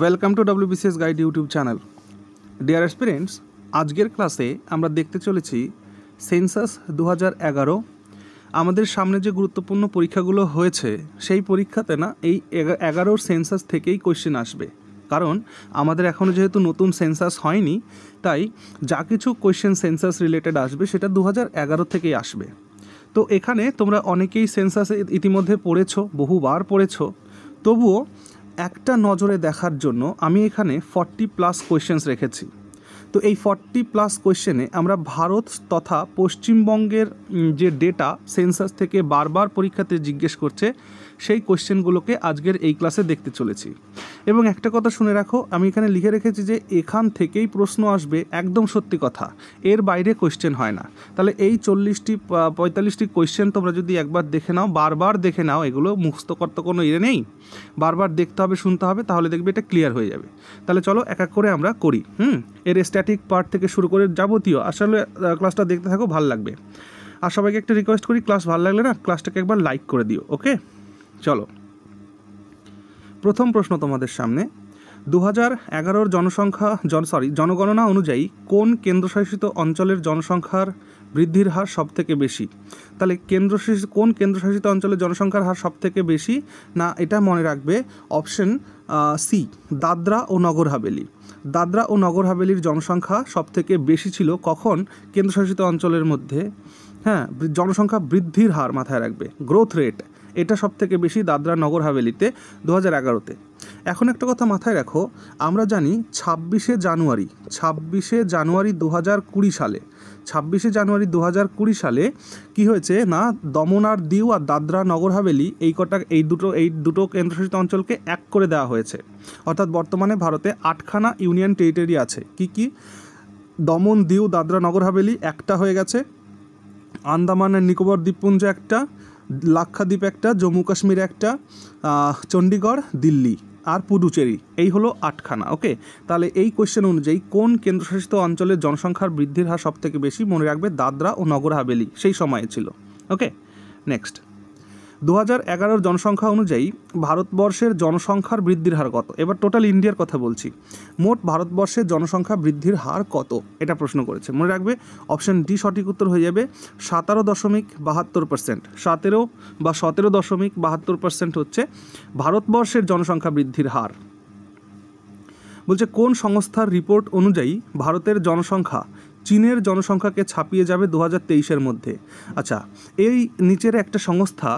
welcome to WBCS guide YouTube channel dear experience আজকের ক্লাসে আমরা দেখতে চলেছি সেন্সাস দু এগারো আমাদের সামনে যে গুরুত্বপূর্ণ পরীক্ষাগুলো হয়েছে সেই পরীক্ষাতে না এই এগারোর সেন্সাস থেকেই কোয়েশ্চেন আসবে কারণ আমাদের এখনও যেহেতু নতুন সেন্সাস হয়নি তাই যা কিছু কোয়েশ্চেন সেন্সাস রিলেটেড আসবে সেটা দু এগারো থেকেই আসবে তো এখানে তোমরা অনেকেই সেন্সাস ইতিমধ্যে পড়েছ বহুবার পড়েছ তবুও একটা নজরে দেখার জন্য আমি এখানে ফর্টি প্লাস কোয়েশ্চেন্স রেখেছি তো এই ফর্টি প্লাস কোয়েশ্চেনে আমরা ভারত তথা পশ্চিমবঙ্গের যে ডেটা সেন্সাস থেকে বারবার পরীক্ষাতে জিজ্ঞেস করছে সেই কোয়েশ্চেনগুলোকে আজকের এই ক্লাসে দেখতে চলেছি এবং একটা কথা শুনে রাখো আমি এখানে লিখে রেখেছি যে এখান থেকেই প্রশ্ন আসবে একদম সত্যি কথা এর বাইরে কোয়েশ্চেন হয় না তাহলে এই চল্লিশটি পঁয়তাল্লিশটি কোয়েশ্চেন তোমরা যদি একবার দেখে নাও বারবার দেখে নাও এগুলো মুখস্থ করতে কোনো ইয়ে নেই বারবার দেখতে হবে শুনতে হবে তাহলে দেখবে এটা ক্লিয়ার হয়ে যাবে তাহলে চলো এক এক করে আমরা করি হুম এর স্ট্যাট স্ট্যাটিক পার্ট থেকে শুরু করে যাবতীয় আসলে ক্লাসটা দেখতে থাকো ভাল লাগবে আর সবাইকে একটা রিকোয়েস্ট করি ক্লাস ভালো লাগলে না ক্লাসটাকে একবার লাইক করে দিও ওকে চলো প্রথম প্রশ্ন তোমাদের সামনে দু হাজার এগারোর জনসংখ্যা জন সরি জনগণনা অনুযায়ী কোন কেন্দ্রশাসিত অঞ্চলের জনসংখ্যার বৃদ্ধির হার সবথেকে বেশি তাহলে কেন্দ্রশাসিত কোন কেন্দ্রশাসিত অঞ্চলে জনসংখ্যার হার সবথেকে বেশি না এটা মনে রাখবে অপশন সি দাদরা ও নগর হাভেলি দাদরা ও নগর হাভেলির জনসংখ্যা সবথেকে বেশি ছিল কখন কেন্দ্রশাসিত অঞ্চলের মধ্যে হ্যাঁ জনসংখ্যা বৃদ্ধির হার মাথায় রাখবে গ্রোথ রেট এটা সবথেকে বেশি দাদরা নগর হাভেলিতে দু হাজার এগারোতে এখন একটা কথা মাথায় রাখো আমরা জানি ছাব্বিশে জানুয়ারি ছাব্বিশে জানুয়ারি দু হাজার কুড়ি সালে ছাব্বিশে জানুয়ারি দু হাজার কুড়ি সালে কি হয়েছে না দমন আর দিউ আর দাদরা নগর হাভেলি এই কটা এই দুটো এই দুটো কেন্দ্রশাসিত অঞ্চলকে এক করে দেওয়া হয়েছে অর্থাৎ বর্তমানে ভারতে আটখানা ইউনিয়ন টেরিটরি আছে কি কি দমন দিউ দাদরা নগর হাভেলি একটা হয়ে গেছে আন্দামান নিকোবর দ্বীপপুঞ্জ একটা লাক্ষাদ্বীপ একটা জম্মু কাশ্মীর একটা চণ্ডীগড় দিল্লি আর পুডুচেরি এই হলো আটখানা ওকে তাহলে এই কোয়েশ্চেন অনুযায়ী কোন কেন্দ্রশাসিত অঞ্চলের জনসংখ্যার বৃদ্ধির হার সবথেকে বেশি মনে রাখবে দাদরা ও নগর হাবেলি সেই সময়ে ছিল ওকে নেক্সট দু হাজার জনসংখ্যা অনুযায়ী ভারতবর্ষের জনসংখ্যার বৃদ্ধির হার কত এবার টোটাল ইন্ডিয়ার কথা বলছি মোট ভারতবর্ষের জনসংখ্যা বৃদ্ধির হার কত এটা প্রশ্ন করেছে মনে রাখবে অপশান ডি সঠিক উত্তর হয়ে যাবে সাতারো দশমিক বাহাত্তর পার্সেন্ট সতেরো বা সতেরো দশমিক বাহাত্তর পার্সেন্ট হচ্ছে ভারতবর্ষের জনসংখ্যা বৃদ্ধির হার বলছে কোন সংস্থার রিপোর্ট অনুযায়ী ভারতের জনসংখ্যা চীনের জনসংখ্যাকে ছাপিয়ে যাবে দু হাজার তেইশের মধ্যে আচ্ছা এই নিচের একটা সংস্থা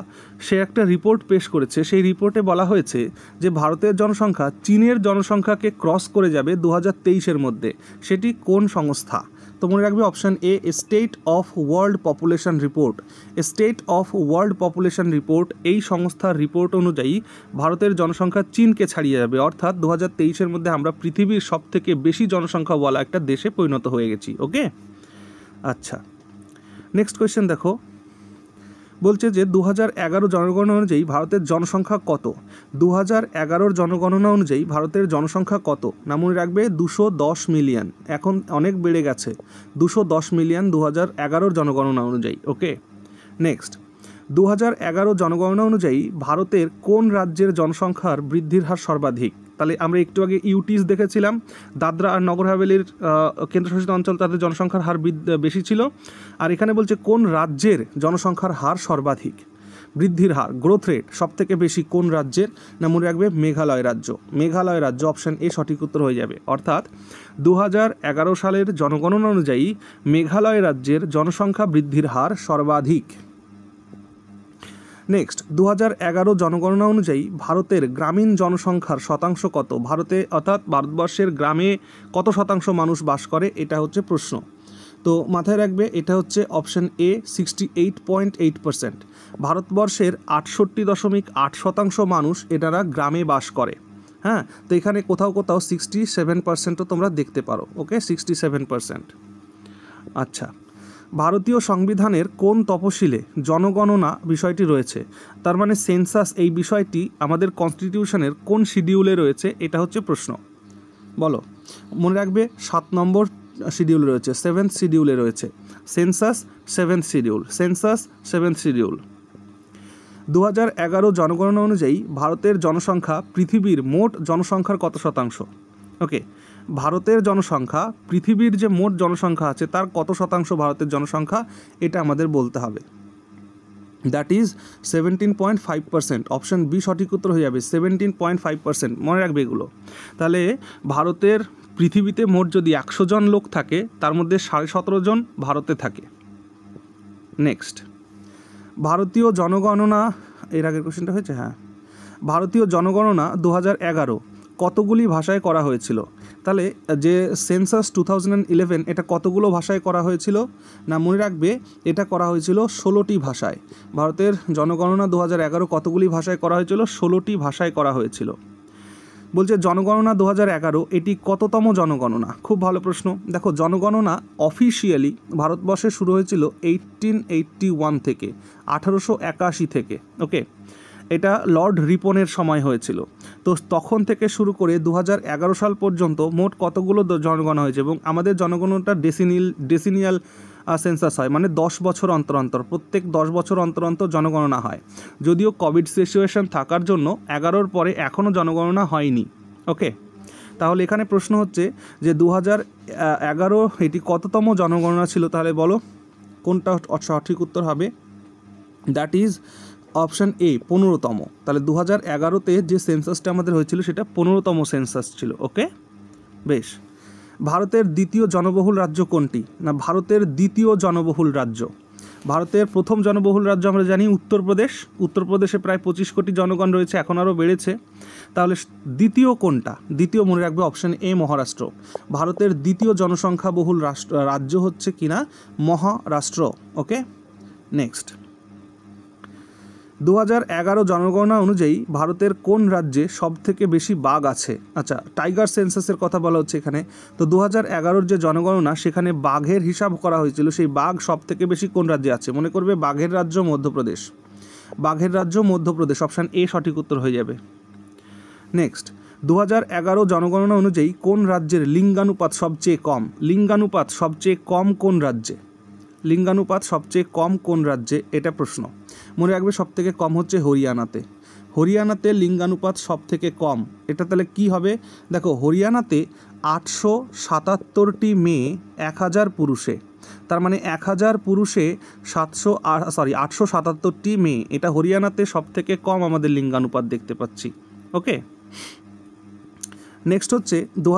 সে একটা রিপোর্ট পেশ করেছে সেই রিপোর্টে বলা হয়েছে যে ভারতের জনসংখ্যা চীনের জনসংখ্যাকে ক্রস করে যাবে দু হাজার তেইশের মধ্যে সেটি কোন সংস্থা তো মনে রাখবে option A state of world population report state of world population report এই সংস্থার রিপোর্ট অনুযায়ী ভারতের জনসংখ্যা চীনকে ছাড়িয়ে যাবে অর্থাৎ দু হাজার মধ্যে আমরা পৃথিবীর সবথেকে বেশি জনসংখ্যাওয়ালা একটা দেশে পরিণত হয়ে গেছি ওকে আচ্ছা নেক্সট কোয়েশ্চেন দেখো বলছে যে দু হাজার এগারো জনগণনা অনুযায়ী ভারতের জনসংখ্যা কত দু হাজার এগারোর জনগণনা অনুযায়ী ভারতের জনসংখ্যা কত না মনে রাখবে দুশো দশ মিলিয়ন এখন অনেক বেড়ে গেছে দুশো দশ মিলিয়ন দু হাজার এগারোর জনগণনা অনুযায়ী ওকে নেক্সট দু হাজার এগারো জনগণনা অনুযায়ী ভারতের কোন রাজ্যের জনসংখ্যার বৃদ্ধির হার সর্বাধিক তাহলে আমরা একটু আগে ইউটিস দেখেছিলাম দাদরা আর নগর হাভেলির কেন্দ্রশাসিত অঞ্চল তাদের জনসংখ্যার হার বেশি ছিল আর এখানে বলছে কোন রাজ্যের জনসংখ্যার হার সর্বাধিক বৃদ্ধির হার গ্রোথ রেট সবথেকে বেশি কোন রাজ্যের না মনে রাখবে মেঘালয় রাজ্য মেঘালয় রাজ্য অপশান এ সঠিক উত্তর হয়ে যাবে অর্থাৎ দু সালের জনগণনা অনুযায়ী মেঘালয় রাজ্যের জনসংখ্যা বৃদ্ধির হার সর্বাধিক নেক্সট দু জনগণনা অনুযায়ী ভারতের গ্রামীণ জনসংখ্যার শতাংশ কত ভারতে অর্থাৎ ভারতবর্ষের গ্রামে কত শতাংশ মানুষ বাস করে এটা হচ্ছে প্রশ্ন তো মাথায় রাখবে এটা হচ্ছে option A sixty eight point eight percent ভারতবর্ষের আটষট্টি দশমিক আট শতাংশ মানুষ এটারা গ্রামে বাস করে হ্যাঁ তো এখানে কোথাও কোথাও সিক্সটি সেভেন পার্সেন্টও তোমরা দেখতে পারো ওকে সিক্সটি সেভেন পার্সেন্ট আচ্ছা ভারতীয় সংবিধানের কোন তপশিলে জনগণনা বিষয়টি রয়েছে তার মানে সেন্সাস এই বিষয়টি আমাদের কনস্টিটিউশনের কোন শিডিউলে রয়েছে এটা হচ্ছে প্রশ্ন বলো মনে রাখবে সাত নম্বর শিডিউল রয়েছে সেভেন্থ শিডিউলে রয়েছে census seventh schedule census seventh schedule দু হাজার এগারো জনগণনা অনুযায়ী ভারতের জনসংখ্যা পৃথিবীর মোট জনসংখ্যার কত শতাংশ ওকে ভারতের জনসংখ্যা পৃথিবীর যে মোট জনসংখ্যা আছে তার কত শতাংশ ভারতের জনসংখ্যা এটা আমাদের বলতে হবে that is seventeen point five percent option B সঠিক উত্তর হয়ে যাবে সেভেন্টিন পয়েন্ট ফাইভ পার্সেন্ট মনে রাখবে এগুলো তাহলে ভারতের পৃথিবীতে মোট যদি একশো জন লোক থাকে তার মধ্যে সাড়ে সতেরো জন ভারতে থাকে নেক্সট ভারতীয় জনগণনা এর আগের কোশ্চেনটা হয়েছে হ্যাঁ ভারতীয় জনগণনা দু কতগুলি ভাষায় করা হয়েছিল তাহলে যে সেন্সাস টু এটা কতগুলো ভাষায় করা হয়েছিল না মনে রাখবে এটা করা হয়েছিল ষোলোটি ভাষায় ভারতের জনগণনা দু কতগুলি ভাষায় করা হয়েছিল ষোলোটি ভাষায় করা হয়েছিল বলছে জনগণনা দু এটি কততম জনগণনা খুব ভালো প্রশ্ন দেখো জনগণনা অফিসিয়ালি ভারতবর্ষে শুরু হয়েছিল এইটিন ওয়ান থেকে আঠারোশো একাশি থেকে ওকে এটা লর্ড রিপনের সময় হয়েছিল তো তখন থেকে শুরু করে দু সাল পর্যন্ত মোট কতগুলো জনগণ হয়েছে এবং আমাদের জনগণটা ডেসিনিল ডেসিনিয়াল সেন্সাস হয় মানে দশ বছর অন্তর অন্তর প্রত্যেক দশ বছর অন্তর অন্তর জনগণনা হয় যদিও কোভিড সিচুয়েশন থাকার জন্য এগারোর পরে এখনও জনগণনা হয়নি ওকে তাহলে এখানে প্রশ্ন হচ্ছে যে দু এগারো এটি কততম জনগণনা ছিল তাহলে বলো কোনটা সঠিক উত্তর হবে দ্যাট ইজ অপশান এ পনেরোতম তাহলে দু হাজার এগারোতে যে সেন্সাসটা আমাদের হয়েছিল সেটা পনেরোতম সেন্সাস ছিল ওকে বেশ ভারতের দ্বিতীয় জনবহুল রাজ্য কোনটি না ভারতের দ্বিতীয় জনবহুল রাজ্য ভারতের প্রথম জনবহুল রাজ্য আমরা জানি উত্তরপ্রদেশ উত্তরপ্রদেশে প্রায় পঁচিশ কোটি জনগণ রয়েছে এখন আরও বেড়েছে তাহলে দ্বিতীয় কোনটা দ্বিতীয় মনে রাখবে অপশান এ মহারাষ্ট্র ভারতের দ্বিতীয় জনসংখ্যাবহুল রাষ্ট্র রাজ্য হচ্ছে কিনা মহারাষ্ট্র ওকে নেক্সট দু জনগণনা অনুযায়ী ভারতের কোন রাজ্যে সবথেকে বেশি বাঘ আছে আচ্ছা টাইগার সেন্সাসের কথা বলা হচ্ছে এখানে তো দু হাজার যে জনগণনা সেখানে বাঘের হিসাব করা হয়েছিল সেই বাঘ সবথেকে বেশি কোন রাজ্যে আছে মনে করবে বাঘের রাজ্য মধ্যপ্রদেশ বাঘের রাজ্য মধ্যপ্রদেশ অপশান এ সঠিক উত্তর হয়ে যাবে নেক্সট দু জনগণনা অনুযায়ী কোন রাজ্যের লিঙ্গানুপাত সবচেয়ে কম লিঙ্গানুপাত সবচেয়ে কম কোন রাজ্যে লিঙ্গানুপাত সবচেয়ে কম কোন রাজ্যে এটা প্রশ্ন মনে রাখবে সবথেকে কম হচ্ছে হরিয়ানাতে হরিয়ানাতে লিঙ্গানুপাত সব থেকে কম এটা তাহলে কি হবে দেখো হরিয়ানাতে আটশো সাতাত্তরটি মেয়ে এক হাজার পুরুষে তার মানে এক হাজার পুরুষে সাতশো সরি আটশো সাতাত্তরটি মেয়ে এটা হরিয়ানাতে সব থেকে কম আমাদের লিঙ্গানুপাত দেখতে পাচ্ছি ওকে নেক্সট হচ্ছে দু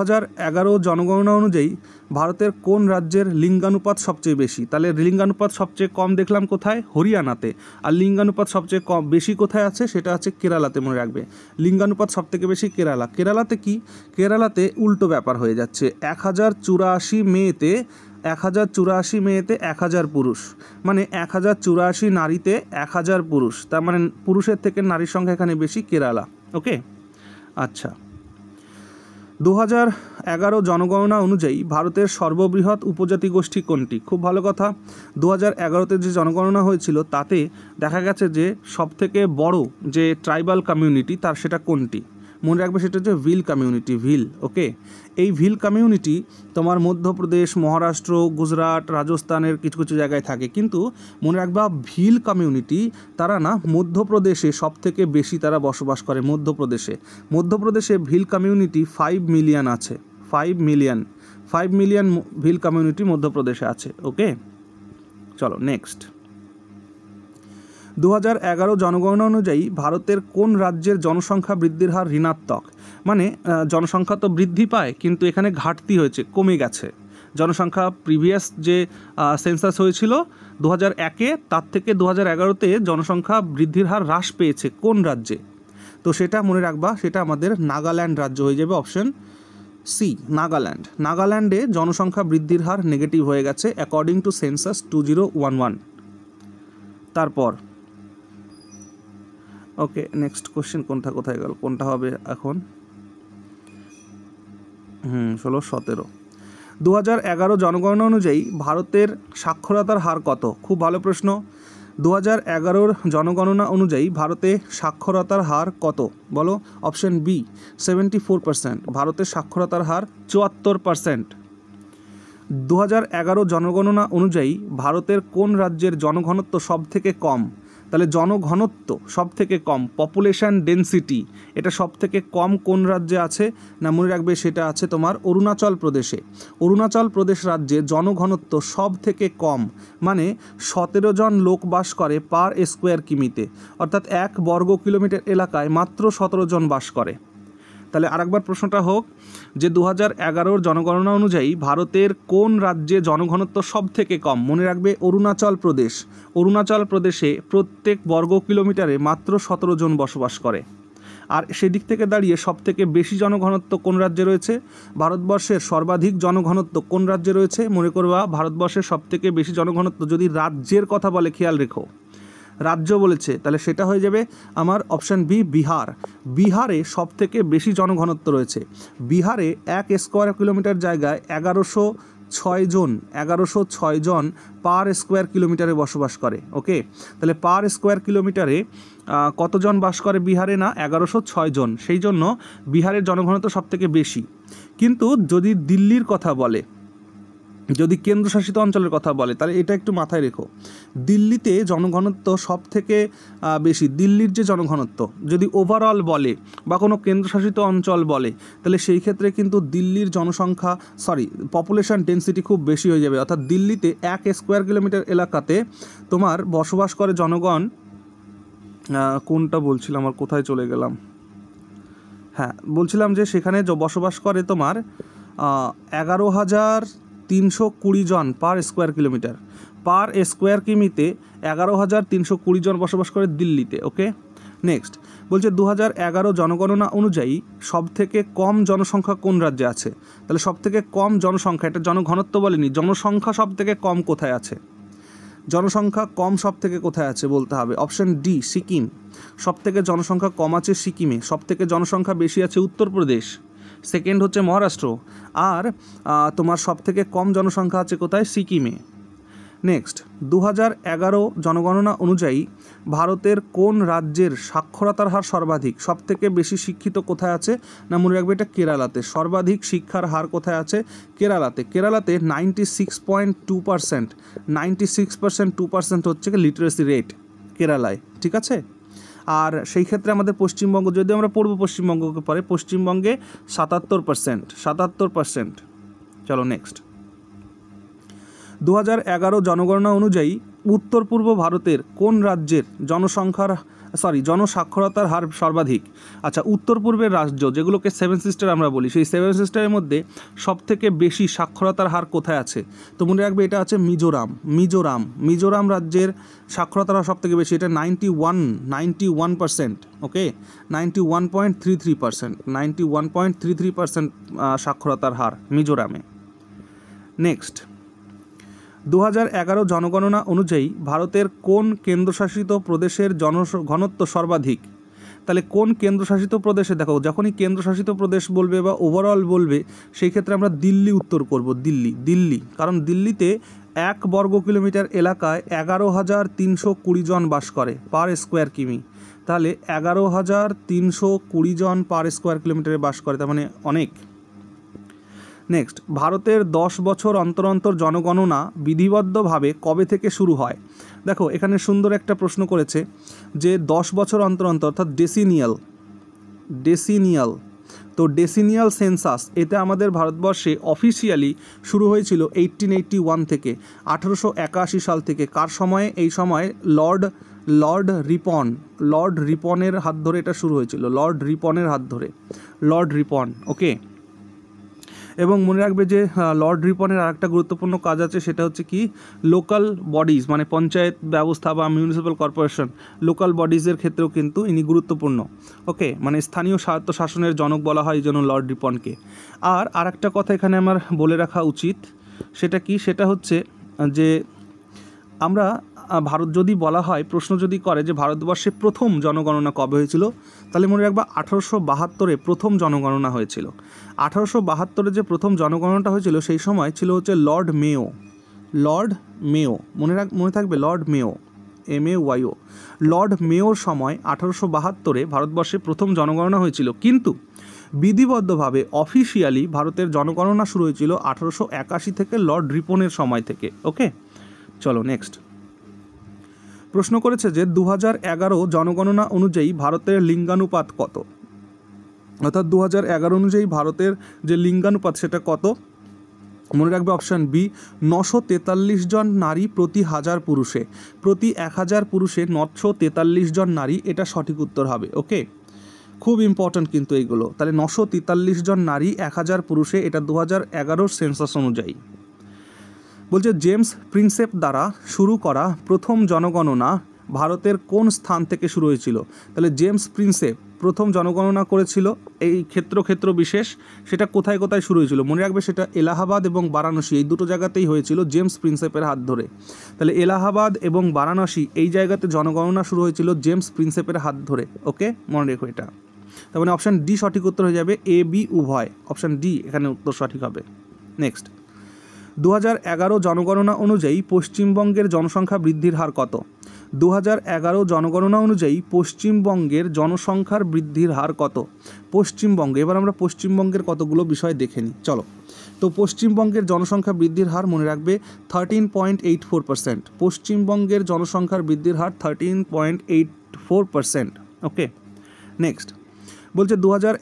এগারো জনগণনা অনুযায়ী ভারতের কোন রাজ্যের লিঙ্গানুপাত সবচেয়ে বেশি তাহলে লিঙ্গানুপাত সবচেয়ে কম দেখলাম কোথায় হরিয়ানাতে আর লিঙ্গানুপাত সবচেয়ে কম বেশি কোথায় আছে সেটা আছে কেরালাতে মনে রাখবে লিঙ্গানুপাত সবথেকে বেশি কেরালা কেরালাতে কি কেরালাতে উল্টো ব্যাপার হয়ে যাচ্ছে এক হাজার চুরাশি মেয়েতে এক হাজার চুরাশি মেয়েতে এক হাজার পুরুষ মানে এক হাজার চুরাশি নারীতে এক হাজার পুরুষ তার মানে পুরুষের থেকে নারীর সংখ্যা এখানে বেশি কেরালা ওকে আচ্ছা দু হাজার এগারো জনগণনা অনুযায়ী ভারতের সর্ববৃহৎ উপজাতি গোষ্ঠী কোনটি খুব ভালো কথা দু হাজার এগারোতে যে জনগণনা হয়েছিল তাতে দেখা গেছে যে সবথেকে বড় যে ট্রাইবাল কমিউনিটি তার সেটা কোনটি মনে রাখবে সেটা হচ্ছে ভিল কমিউনিটি ভিল ওকে এই ভিল কমিউনিটি তোমার মধ্যপ্রদেশ মহারাষ্ট্র গুজরাট রাজস্থানের কিছু কিছু জায়গায় থাকে কিন্তু মনে রাখবা ভিল কমিউনিটি তারা না মধ্যপ্রদেশে সবথেকে বেশি তারা বসবাস করে মধ্যপ্রদেশে মধ্যপ্রদেশে ভিল কমিউনিটি ফাইভ মিলিয়ন আছে five million five million Bhil community মধ্যপ্রদেশে আছে ওকে চলো নেক্সট দু জনগণনা অনুযায়ী ভারতের কোন রাজ্যের জনসংখ্যা বৃদ্ধির হার ঋণাত্মক মানে জনসংখ্যা তো বৃদ্ধি পায় কিন্তু এখানে ঘাটতি হয়েছে কমে গেছে জনসংখ্যা প্রিভিয়াস যে সেন্সাস হয়েছিল দু হাজার একে তার থেকে দু হাজার এগারোতে জনসংখ্যা বৃদ্ধির হার হ্রাস পেয়েছে কোন রাজ্যে তো সেটা মনে রাখবা সেটা আমাদের নাগাল্যান্ড রাজ্য হয়ে যাবে অপশন সি নাগাল্যান্ড নাগাল্যান্ডে জনসংখ্যা বৃদ্ধির হার নেগেটিভ হয়ে গেছে according to census two zero one one তারপর ওকে নেক্সট কোশ্চেন কোনটা কোথায় গেল কোনটা হবে এখন হুম ষোলো সতেরো দু হাজার এগারো জনগণনা অনুযায়ী ভারতের সাক্ষরতার হার কত খুব ভালো প্রশ্ন দু হাজার এগারোর জনগণনা অনুযায়ী ভারতে সাক্ষরতার হার কত বলো option B seventy four percent ভারতের সাক্ষরতার হার চুয়াত্তর পার্সেন্ট দু হাজার এগারো জনগণনা অনুযায়ী ভারতের কোন রাজ্যের জনঘনত্ব সব থেকে কম তাহলে জনঘনত্ব সব থেকে কম পপুলেশান ডেন্সিটি এটা সব থেকে কম কোন রাজ্যে আছে না মনে রাখবে সেটা আছে তোমার অরুণাচল প্রদেশে অরুণাচল প্রদেশ রাজ্যে জনঘনত্ব সব থেকে কম মানে সতেরো জন লোক বাস করে পার স্কোয়ার কিমিতে অর্থাৎ এক বর্গ কিলোমিটার এলাকায় মাত্র সতেরো জন বাস করে তাহলে আরেকবার প্রশ্নটা হোক যে দু হাজার এগারোর জনগণনা অনুযায়ী ভারতের কোন রাজ্যে জনঘনত্ব সব থেকে কম মনে রাখবে অরুণাচল প্রদেশ অরুণাচল প্রদেশে প্রত্যেক বর্গ কিলোমিটারে মাত্র সতেরো জন বসবাস করে আর সেদিক থেকে দাঁড়িয়ে সবথেকে বেশি জনঘনত্ব কোন রাজ্যে রয়েছে ভারতবর্ষের সর্বাধিক জনঘনত্ব কোন রাজ্যে রয়েছে মনে করবা ভারতবর্ষের সবথেকে বেশি জনঘনত্ব যদি রাজ্যের কথা বলে খেয়াল রেখো রাজ্য বলেছে তাহলে সেটা হয়ে যাবে আমার অপশান বি বিহার বিহারে সব থেকে বেশি জনঘনত্ব রয়েছে বিহারে এক স্কোয়ার কিলোমিটার জায়গায় এগারোশো ছয়জন এগারোশো ছয়জন পার স্কোয়ার কিলোমিটারে বসবাস করে ওকে তাহলে পার স্কোয়ার কিলোমিটারে কতজন বাস করে বিহারে না এগারোশো ছয় জন সেই জন্য বিহারের জনঘনত্ব সবথেকে বেশি কিন্তু যদি দিল্লির কথা বলে যদি কেন্দ্রশাসিত অঞ্চলের কথা বলে তাহলে এটা একটু মাথায় রেখো দিল্লিতে জনঘনত্ব সব থেকে বেশি দিল্লির যে জনঘনত্ব যদি ওভারঅল বলে বা কোনো কেন্দ্রশাসিত অঞ্চল বলে তাহলে সেই ক্ষেত্রে কিন্তু দিল্লির জনসংখ্যা সরি পপুলেশান ডেন্সিটি খুব বেশি হয়ে যাবে অর্থাৎ দিল্লিতে এক স্কোয়ার কিলোমিটার এলাকাতে তোমার বসবাস করে জনগণ কোনটা বলছিলাম আর কোথায় চলে গেলাম হ্যাঁ বলছিলাম যে সেখানে বসবাস করে তোমার এগারো হাজার তিনশো কুড়ি জন per square kilometre per square কিমিতে এগারো হাজার তিনশো কুড়ি জন বসবাস করে দিল্লিতে ওকে নেক্সট বলছে দু হাজার এগারো জনগণনা অনুযায়ী সবথেকে কম জনসংখ্যা কোন রাজ্যে আছে তাহলে সবথেকে কম জনসংখ্যা এটা জনঘনত্ব বলেনি জনসংখ্যা সবথেকে কম কোথায় আছে জনসংখ্যা কম সব থেকে কোথায় আছে বলতে হবে অপশন ডি সিকিম সব থেকে জনসংখ্যা কম আছে সিকিমে সব থেকে জনসংখ্যা বেশি আছে উত্তরপ্রদেশ সেকেন্ড হচ্ছে মহারাষ্ট্র আর তোমার সবথেকে কম জনসংখ্যা আছে কোথায় সিকিমে নেক্সট দু এগারো জনগণনা অনুযায়ী ভারতের কোন রাজ্যের সাক্ষরতার হার সর্বাধিক সবথেকে বেশি শিক্ষিত কোথায় আছে না মনে রাখবে এটা কেরালাতে সর্বাধিক শিক্ষার হার কোথায় আছে কেরালাতে কেরালাতে ninety six point two percent ninety six percent two percent হচ্ছে লিটারেসি রেট কেরালায় ঠিক আছে আর সেই ক্ষেত্রে আমাদের পশ্চিমবঙ্গ যদি আমরা পূর্ব পশ্চিমবঙ্গকে পরে পশ্চিমবঙ্গে সাতাত্তর পার্সেন্ট সাতাত্তর পার্সেন্ট চলো নেক্সট দু জনগণনা অনুযায়ী উত্তর পূর্ব ভারতের কোন রাজ্যের জনসংখ্যার সরি জনসাক্ষরতার হার সর্বাধিক আচ্ছা উত্তর পূর্বের রাজ্য যেগুলোকে সেভেন সিস্টার আমরা বলি সেই সেভেন সিস্টারের মধ্যে সবথেকে বেশি সাক্ষরতার হার কোথায় আছে তো মনে রাখবে এটা আছে মিজোরাম মিজোরাম মিজোরাম রাজ্যের সাক্ষরতার হার সবথেকে বেশি এটা ninety one ninety one percent okay ninety one point three three percent ninety one point three three percent সাক্ষরতার হার মিজোরামে নেক্সট দু জনগণনা অনুযায়ী ভারতের কোন কেন্দ্রশাসিত প্রদেশের জন ঘনত্ব সর্বাধিক তাহলে কোন কেন্দ্রশাসিত প্রদেশে দেখো যখনই কেন্দ্রশাসিত প্রদেশ বলবে বা ওভারঅল বলবে সেই ক্ষেত্রে আমরা দিল্লি উত্তর করব দিল্লি দিল্লি কারণ দিল্লিতে এক বর্গ কিলোমিটার এলাকায় এগারো হাজার তিনশো কুড়ি জন বাস করে পার স্কোয়ার কিমি তাহলে এগারো হাজার তিনশো কুড়ি জন পার স্কোয়ার কিলোমিটারে বাস করে তার মানে অনেক নেক্সট ভারতের দশ বছর অন্তর অন্তর জনগণনা বিধিবদ্ধভাবে কবে থেকে শুরু হয় দেখো এখানে সুন্দর একটা প্রশ্ন করেছে যে দশ বছর অন্তর অন্তর অর্থাৎ ডেসিনিয়াল ডেসিনিয়াল তো ডেসিনিয়াল সেন্সাস এতে আমাদের ভারতবর্ষে অফিসিয়ালি শুরু হয়েছিল এইটিন এইটটি ওয়ান থেকে আঠেরোশো একাশি সাল থেকে কার সময়ে এই সময় লর্ড লর্ড রিপন লর্ড রিপনের হাত ধরে এটা শুরু হয়েছিল লর্ড রিপনের হাত ধরে লর্ড রিপন ওকে এবং মনে রাখবে যে লর্ড রিপনের আর একটা গুরুত্বপূর্ণ কাজ আছে সেটা হচ্ছে কি লোকাল বডিজ মানে পঞ্চায়েত ব্যবস্থা বা মিউনিসিপ্যাল কর্পোরেশন লোকাল বডিজের ক্ষেত্রেও কিন্তু ইনি গুরুত্বপূর্ণ ওকে মানে স্থানীয় শাসনের জনক বলা হয় এই জন্য লর্ড রিপনকে আর আর একটা কথা এখানে আমার বলে রাখা উচিত সেটা কি সেটা হচ্ছে যে আমরা ভারত যদি বলা হয় প্রশ্ন যদি করে যে ভারতবর্ষে প্রথম জনগণনা কবে হয়েছিল তাহলে মনে রাখবা আঠারোশো বাহাত্তরে প্রথম জনগণনা হয়েছিল আঠারোশো বাহাত্তরে যে প্রথম জনগণনাটা হয়েছিল সেই সময় ছিল হচ্ছে লর্ড মেও লর্ড মেও মনে রাখ মনে থাকবে Lord Mayo M A Y O Lord মেওর সময় আঠারোশো বাহাত্তরে ভারতবর্ষে প্রথম জনগণনা হয়েছিল কিন্তু বিধিবদ্ধভাবে অফিসিয়ালি ভারতের জনগণনা শুরু হয়েছিল আঠারোশো একাশি থেকে লর্ড রিপনের সময় থেকে ওকে চলো নেক্সট প্রশ্ন করেছে যে দু জনগণনা অনুযায়ী ভারতের লিঙ্গানুপাত কত অর্থাৎ দু অনুযায়ী ভারতের যে লিঙ্গানুপাত সেটা কত মনে রাখবে অপশান বি নশো তেতাল্লিশ জন নারী প্রতি হাজার পুরুষে প্রতি এক হাজার পুরুষে নশো জন নারী এটা সঠিক উত্তর হবে ওকে খুব ইম্পর্ট্যান্ট কিন্তু এইগুলো তাহলে নশো জন নারী এক হাজার পুরুষে এটা দু হাজার সেন্সাস অনুযায়ী বলছে জেমস প্রিন্সেপ দ্বারা শুরু করা প্রথম জনগণনা ভারতের কোন স্থান থেকে শুরু হয়েছিল তাহলে জেমস প্রিন্সেপ প্রথম জনগণনা করেছিল এই ক্ষেত্র ক্ষেত্র বিশেষ সেটা কোথায় কোথায় শুরু হয়েছিল মনে রাখবে সেটা এলাহাবাদ এবং বারাণসী এই দুটো জায়গাতেই হয়েছিল জেমস প্রিন্সেপের হাত ধরে তাহলে এলাহাবাদ এবং বারাণসী এই জায়গাতে জনগণনা শুরু হয়েছিল জেমস প্রিন্সেপের হাত ধরে ওকে মনে রেখো এটা তার মানে অপশান ডি সঠিক উত্তর হয়ে যাবে এ বি উভয় অপশান ডি এখানে উত্তর সঠিক হবে নেক্সট দু জনগণনা অনুযায়ী পশ্চিমবঙ্গের জনসংখ্যা বৃদ্ধির হার কত দু জনগণনা অনুযায়ী পশ্চিমবঙ্গের জনসংখ্যার বৃদ্ধির হার কত পশ্চিমবঙ্গে এবার আমরা পশ্চিমবঙ্গের কতগুলো বিষয় দেখে নিই চলো তো পশ্চিমবঙ্গের জনসংখ্যা বৃদ্ধির হার মনে রাখবে thirteen point eight four percent পশ্চিমবঙ্গের জনসংখ্যার বৃদ্ধির হার thirteen point eight four percent okay next বলছে দু হাজার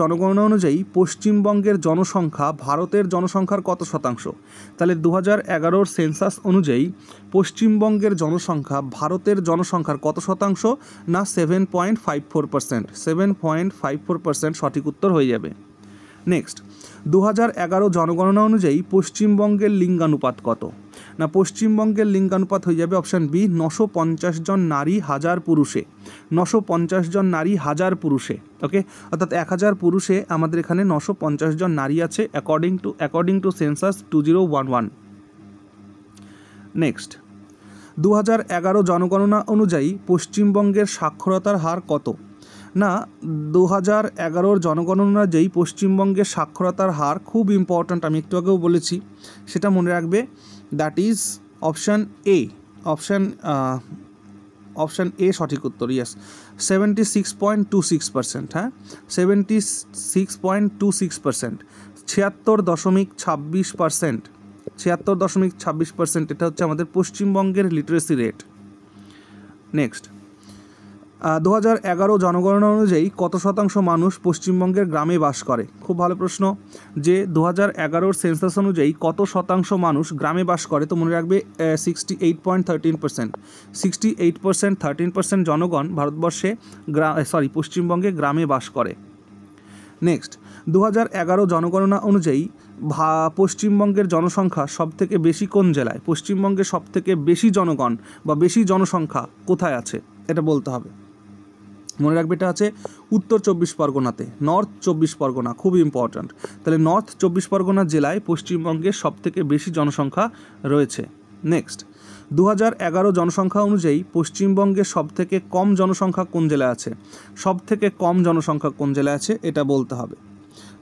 জনগণনা অনুযায়ী পশ্চিমবঙ্গের জনসংখ্যা ভারতের জনসংখ্যার কত শতাংশ তাহলে দু হাজার সেন্সাস অনুযায়ী পশ্চিমবঙ্গের জনসংখ্যা ভারতের জনসংখ্যার কত শতাংশ না seven point five four percent seven point five four percent সঠিক উত্তর হয়ে যাবে নেক্সট দু হাজার জনগণনা অনুযায়ী পশ্চিমবঙ্গের লিঙ্গানুপাত কত না পশ্চিমবঙ্গের লিঙ্গানুপাত হয়ে যাবে অপশান বি নশো জন নারী হাজার পুরুষে নশো জন নারী হাজার পুরুষে ওকে অর্থাৎ এক হাজার পুরুষে আমাদের এখানে নশো জন নারী আছে according to according to census two zero one one next দু জনগণনা অনুযায়ী পশ্চিমবঙ্গের সাক্ষরতার হার কত না দু হাজার এগারোর জনগণনা অনুযায়ী পশ্চিমবঙ্গের সাক্ষরতার হার খুব ইম্পর্ট্যান্ট আমি একটু আগেও বলেছি সেটা মনে রাখবে that is option A option option A সঠিক উত্তর yes seventy six point two six percent হ্যাঁ seventy six point two six percent ছিয়াত্তর দশমিক ছাব্বিশ পার্সেন্ট ছিয়াত্তর দশমিক ছাব্বিশ পার্সেন্ট এটা হচ্ছে আমাদের পশ্চিমবঙ্গের লিটারেসি রেট নেক্সট দু এগারো জনগণনা অনুযায়ী কত শতাংশ মানুষ পশ্চিমবঙ্গের গ্রামে বাস করে খুব ভালো প্রশ্ন যে দু হাজার এগারোর সেন্সাস অনুযায়ী কত শতাংশ মানুষ গ্রামে বাস করে তো মনে রাখবে sixty eight point thirteen percent sixty eight percent thirteen percent জনগণ ভারতবর্ষে গ্রা সরি পশ্চিমবঙ্গে গ্রামে বাস করে নেক্সট দু এগারো জনগণনা অনুযায়ী ভা পশ্চিমবঙ্গের জনসংখ্যা সবথেকে বেশি কোন জেলায় পশ্চিমবঙ্গে সবথেকে বেশি জনগণ বা বেশি জনসংখ্যা কোথায় আছে এটা বলতে হবে মনে রাখবে এটা আছে উত্তর চব্বিশ পরগনাতে নর্থ চব্বিশ পরগনা খুব ইম্পর্ট্যান্ট তাহলে নর্থ চব্বিশ পরগনা জেলায় পশ্চিমবঙ্গের সবথেকে বেশি জনসংখ্যা রয়েছে নেক্সট দু এগারো জনসংখ্যা অনুযায়ী পশ্চিমবঙ্গে সবথেকে কম জনসংখ্যা কোন জেলায় আছে সবথেকে কম জনসংখ্যা কোন জেলায় আছে এটা বলতে হবে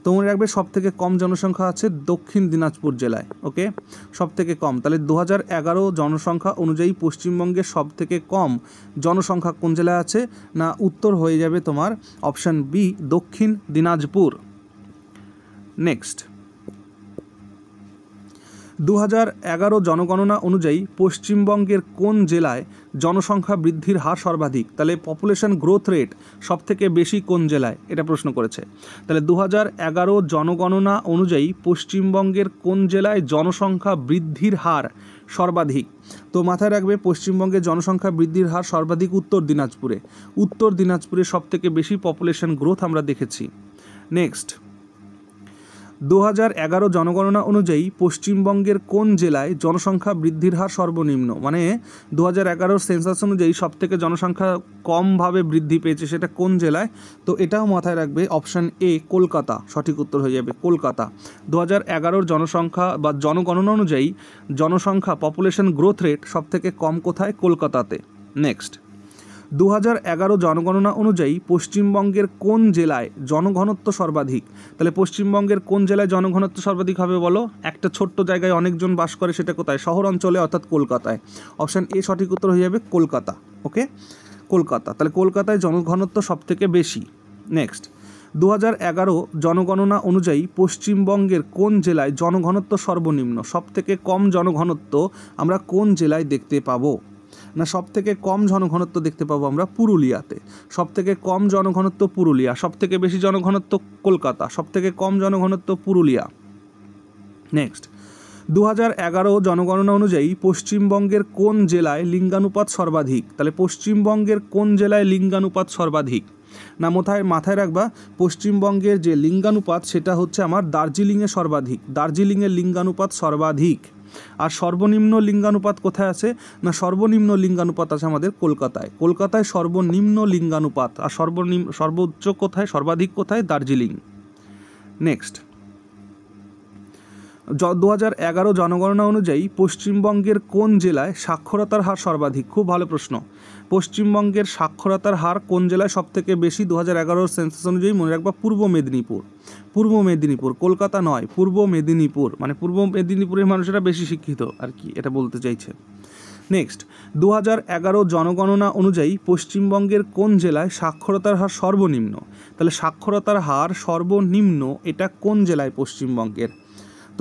তো মনে রাখবে থেকে কম জনসংখ্যা আছে দক্ষিণ দিনাজপুর জেলায় ওকে সব থেকে কম তাহলে দু জনসংখ্যা অনুযায়ী পশ্চিমবঙ্গে থেকে কম জনসংখ্যা কোন জেলায় আছে না উত্তর হয়ে যাবে তোমার অপশান বি দক্ষিণ দিনাজপুর নেক্সট দু এগারো জনগণনা অনুযায়ী পশ্চিমবঙ্গের কোন জেলায় জনসংখ্যা বৃদ্ধির হার সর্বাধিক তাহলে পপুলেশন গ্রোথ রেট সবথেকে বেশি কোন জেলায় এটা প্রশ্ন করেছে তাহলে দু এগারো জনগণনা অনুযায়ী পশ্চিমবঙ্গের কোন জেলায় জনসংখ্যা বৃদ্ধির হার সর্বাধিক তো মাথায় রাখবে পশ্চিমবঙ্গে জনসংখ্যা বৃদ্ধির হার সর্বাধিক উত্তর দিনাজপুরে উত্তর দিনাজপুরে সবথেকে বেশি পপুলেশন গ্রোথ আমরা দেখেছি নেক্সট দু এগারো জনগণনা অনুযায়ী পশ্চিমবঙ্গের কোন জেলায় জনসংখ্যা বৃদ্ধির হার সর্বনিম্ন মানে দু হাজার এগারোর সেন্সাস অনুযায়ী সবথেকে জনসংখ্যা কমভাবে বৃদ্ধি পেয়েছে সেটা কোন জেলায় তো এটাও মাথায় রাখবে অপশান এ কলকাতা সঠিক উত্তর হয়ে যাবে কলকাতা দু হাজার এগারোর জনসংখ্যা বা জনগণনা অনুযায়ী জনসংখ্যা পপুলেশন গ্রোথ রেট সবথেকে কম কোথায় কলকাতাতে নেক্সট দু জনগণনা অনুযায়ী পশ্চিমবঙ্গের কোন জেলায় জনঘনত্ব সর্বাধিক তাহলে পশ্চিমবঙ্গের কোন জেলায় জনঘনত্ব সর্বাধিক হবে বলো একটা ছোট্ট জায়গায় অনেকজন বাস করে সেটা কোথায় শহর অঞ্চলে অর্থাৎ কলকাতায় অপশান এ সঠিক উত্তর হয়ে যাবে কলকাতা ওকে কলকাতা তাহলে কলকাতায় জনঘনত্ব সবথেকে বেশি নেক্সট দু এগারো জনগণনা অনুযায়ী পশ্চিমবঙ্গের কোন জেলায় জনঘনত্ব সর্বনিম্ন সবথেকে কম জনঘনত্ব আমরা কোন জেলায় দেখতে পাবো না সব থেকে কম জনঘনত্ব দেখতে পাবো আমরা পুরুলিয়াতে সব থেকে কম জনঘনত্ব পুরুলিয়া সব থেকে বেশি জনঘনত্ব কলকাতা সব থেকে কম জনঘনত্ব পুরুলিয়া নেক্সট দু হাজার এগারো জনগণনা অনুযায়ী পশ্চিমবঙ্গের কোন জেলায় লিঙ্গানুপাত সর্বাধিক তাহলে পশ্চিমবঙ্গের কোন জেলায় লিঙ্গানুপাত সর্বাধিক না মোথায় মাথায় রাখবা পশ্চিমবঙ্গের যে লিঙ্গানুপাত সেটা হচ্ছে আমার দার্জিলিংয়ে সর্বাধিক দার্জিলিংয়ের লিঙ্গানুপাত সর্বাধিক আর সর্বনিম্ন লিঙ্গানুপাত কোথায় আছে না সর্বনিম্ন লিঙ্গানুপাত আছে আমাদের কলকাতায় কলকাতায় সর্বনিম্ন লিঙ্গানুপাত আর সর্বনিম্ন সর্বোচ্চ কোথায় সর্বাধিক কোথায় দার্জিলিং নেক্সট দু হাজার এগারো জনগণনা অনুযায়ী পশ্চিমবঙ্গের কোন জেলায় সাক্ষরতার হার সর্বাধিক খুব ভালো প্রশ্ন পশ্চিমবঙ্গের সাক্ষরতার হার কোন জেলায় সবথেকে বেশি দু হাজার এগারোর সেন্সাস অনুযায়ী মনে রাখবা পূর্ব মেদিনীপুর পূর্ব মেদিনীপুর কলকাতা নয় পূর্ব মেদিনীপুর মানে পূর্ব মেদিনীপুরের মানুষেরা বেশি শিক্ষিত আর কি এটা বলতে চাইছে নেক্সট দু হাজার এগারো জনগণনা অনুযায়ী পশ্চিমবঙ্গের কোন জেলায় সাক্ষরতার হার সর্বনিম্ন তাহলে সাক্ষরতার হার সর্বনিম্ন এটা কোন জেলায় পশ্চিমবঙ্গের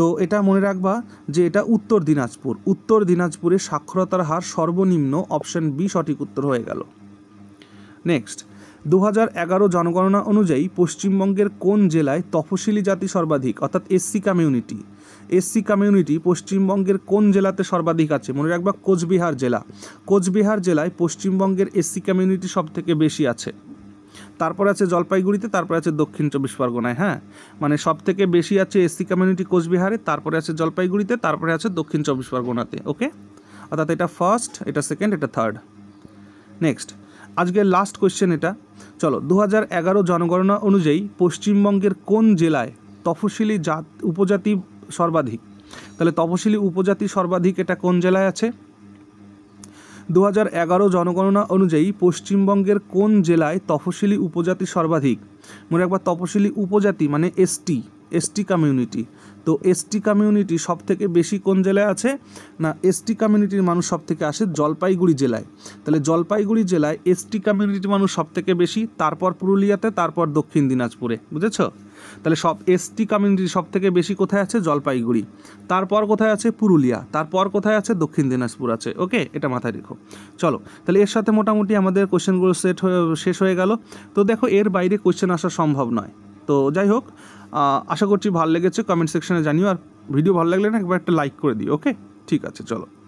তো এটা মনে রাখবা যে এটা উত্তর দিনাজপুর উত্তর দিনাজপুরে সাক্ষরতার হার সর্বনিম্ন অপশন বি সঠিক উত্তর হয়ে গেল নেক্সট দু জনগণনা অনুযায়ী পশ্চিমবঙ্গের কোন জেলায় তফসিলি জাতি সর্বাধিক অর্থাৎ এসসি কমিউনিটি এসসি কমিউনিটি পশ্চিমবঙ্গের কোন জেলাতে সর্বাধিক আছে মনে রাখবা কোচবিহার জেলা কোচবিহার জেলায় পশ্চিমবঙ্গের এসসি কমিউনিটি সবথেকে বেশি আছে তারপরে আছে জলপাইগুড়িতে তারপরে আছে দক্ষিণ চব্বিশ পরগনায় হ্যাঁ মানে সব থেকে বেশি আছে এসসি কমিউনিটি কোচবিহারে তারপরে আছে জলপাইগুড়িতে তারপরে আছে দক্ষিণ চব্বিশ পরগনাতে ওকে অর্থাৎ এটা ফার্স্ট এটা সেকেন্ড এটা থার্ড নেক্সট আজকে লাস্ট কোয়েশ্চেন এটা চলো দু জনগণনা অনুযায়ী পশ্চিমবঙ্গের কোন জেলায় তফসিলি জাত উপজাতি সর্বাধিক তাহলে তফসিলি উপজাতি সর্বাধিক এটা কোন জেলায় আছে দু জনগণনা অনুযায়ী পশ্চিমবঙ্গের কোন জেলায় তফসিলি উপজাতি সর্বাধিক মনে একবার তফসিলি উপজাতি মানে এসটি এসটি কমিউনিটি তো এসটি কমিউনিটি সব থেকে বেশি কোন জেলায় আছে না এসটি কমিউনিটির মানুষ সব থেকে আসে জলপাইগুড়ি জেলায় তাহলে জলপাইগুড়ি জেলায় এসটি কমিউনিটির মানুষ সব থেকে বেশি তারপর পুরুলিয়াতে তারপর দক্ষিণ দিনাজপুরে বুঝেছো তাহলে সব এসটি কমিউনিটি সব থেকে বেশি কোথায় আছে জলপাইগুড়ি তারপর কোথায় আছে পুরুলিয়া তারপর কোথায় আছে দক্ষিণ দিনাজপুর আছে ওকে এটা মাথায় রেখো চলো তাহলে এর সাথে মোটামুটি আমাদের কোশ্চেনগুলো সেট শেষ হয়ে গেল তো দেখো এর বাইরে কোশ্চেন আসা সম্ভব নয় তো যাই হোক আশা করছি ভালো লেগেছে কমেন্ট সেকশনে জানিও আর ভিডিও ভালো লাগলে না একবার একটা লাইক করে দিও ওকে ঠিক আছে চলো